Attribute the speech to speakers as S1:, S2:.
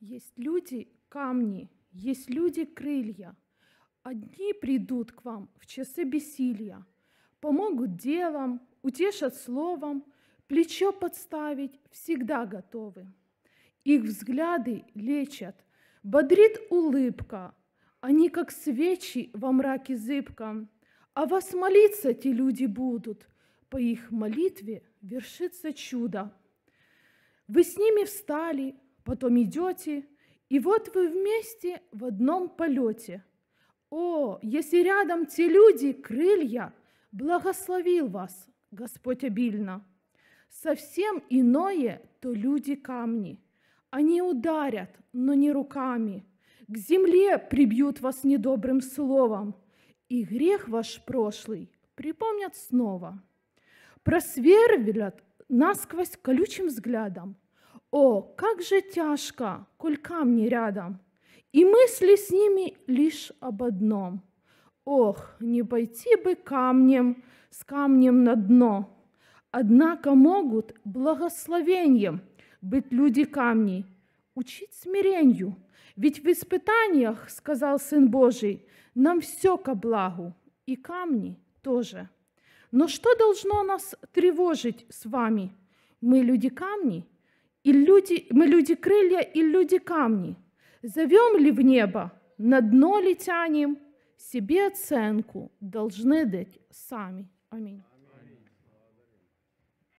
S1: Есть люди камни, есть люди крылья. Одни придут к вам в часы бессилия, помогут делом, утешат словом, плечо подставить всегда готовы. Их взгляды лечат, бодрит улыбка, они как свечи во мраке зыбком, а вас молиться те люди будут, по их молитве вершится чудо. Вы с ними встали, потом идете, и вот вы вместе в одном полете. О, если рядом те люди, крылья, благословил вас Господь обильно. Совсем иное то люди камни. Они ударят, но не руками. К земле прибьют вас недобрым словом, и грех ваш прошлый припомнят снова. Просверлят насквозь колючим взглядом – о, как же тяжко, коль камни рядом, и мысли с ними лишь об одном. Ох, не пойти бы камнем, с камнем на дно. Однако могут благословением быть люди камней, учить смиренью. Ведь в испытаниях, сказал Сын Божий, нам все ко благу, и камни тоже. Но что должно нас тревожить с вами? Мы люди камни? и люди, мы люди крылья и люди камни. Зовем ли в небо, на дно ли тянем, себе оценку должны дать сами. Аминь.